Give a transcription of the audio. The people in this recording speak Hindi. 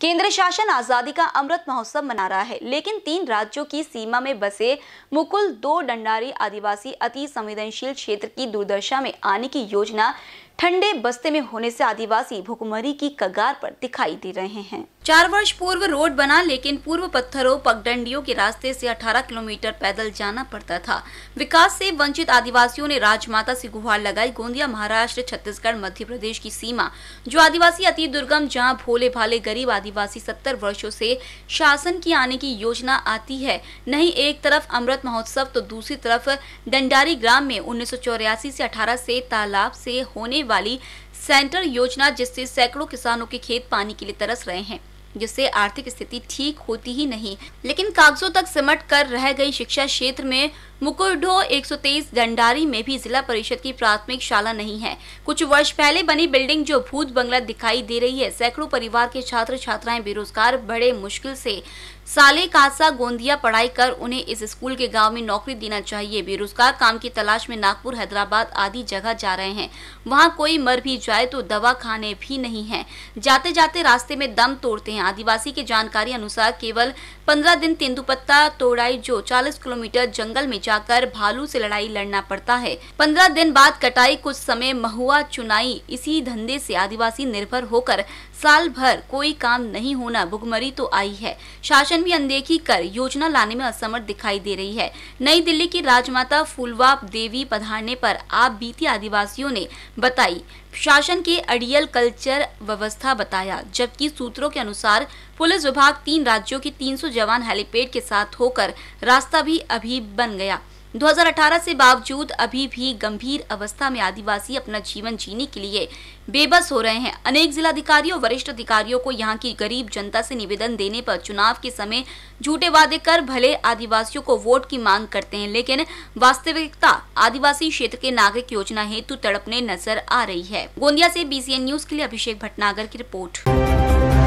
केंद्र शासन आजादी का अमृत महोत्सव मना रहा है लेकिन तीन राज्यों की सीमा में बसे मुकुल दो डंडारी आदिवासी अति संवेदनशील क्षेत्र की दुर्दशा में आने की योजना ठंडे बस्ते में होने से आदिवासी भुखमरी की कगार पर दिखाई दे रहे हैं चार वर्ष पूर्व रोड बना लेकिन पूर्व पत्थरों पगडंडियों के रास्ते से 18 किलोमीटर पैदल जाना पड़ता था विकास से वंचित आदिवासियों ने राजमाता से गुहार लगाई गोंदिया महाराष्ट्र छत्तीसगढ़ मध्य प्रदेश की सीमा जो आदिवासी अति दुर्गम जहाँ भोले भाले गरीब आदिवासी सत्तर वर्षो ऐसी शासन की आने की योजना आती है नहीं एक तरफ अमृत महोत्सव तो दूसरी तरफ डंडारी ग्राम में उन्नीस सौ अठारह से तालाब ऐसी होने वाली सेंटर योजना जिससे सैकड़ों किसानों के खेत पानी के लिए तरस रहे हैं जिससे आर्थिक स्थिति ठीक होती ही नहीं लेकिन कागजों तक सिमट कर रह गई शिक्षा क्षेत्र में मुकुरढो 123 डंडारी में भी जिला परिषद की प्राथमिक शाला नहीं है कुछ वर्ष पहले बनी बिल्डिंग जो भूत बंगला दिखाई दे रही है सैकड़ों परिवार के छात्र छात्राएं बेरोजगार बड़े मुश्किल से साले कासा गोंदिया पढ़ाई कर उन्हें इस स्कूल के गांव में नौकरी देना चाहिए बेरोजगार काम की तलाश में नागपुर हैदराबाद आदि जगह जा रहे हैं वहां कोई मर भी जाए तो दवा खाने भी नहीं है जाते जाते रास्ते में दम तोड़ते हैं आदिवासी के जानकारी अनुसार केवल पंद्रह दिन तेंदुपत्ता तोड़ाई जो चालीस किलोमीटर जंगल में जाकर भालू से लड़ाई लड़ना पड़ता है पंद्रह दिन बाद कटाई कुछ समय महुआ चुनाई इसी धंधे से आदिवासी निर्भर होकर साल भर कोई काम नहीं होना भुखमरी तो आई है शासन संगठन भी अनदेखी कर योजना लाने में असमर्थ दिखाई दे रही है नई दिल्ली की राजमाता फुलवा देवी पधारने पर आप बीती आदिवासियों ने बताई शासन के अड़ियल कल्चर व्यवस्था बताया जबकि सूत्रों के अनुसार पुलिस विभाग तीन राज्यों के 300 जवान हेलीपैड के साथ होकर रास्ता भी अभी बन गया 2018 से बावजूद अभी भी गंभीर अवस्था में आदिवासी अपना जीवन जीने के लिए बेबस हो रहे हैं अनेक जिलाधिकारियों वरिष्ठ अधिकारियों को यहाँ की गरीब जनता से निवेदन देने पर चुनाव के समय झूठे वादे कर भले आदिवासियों को वोट की मांग करते हैं लेकिन वास्तविकता आदिवासी क्षेत्र के नागरिक योजना हेतु तड़पने नजर आ रही है गोंदिया ऐसी बीसीएन न्यूज के लिए अभिषेक भटनागर की रिपोर्ट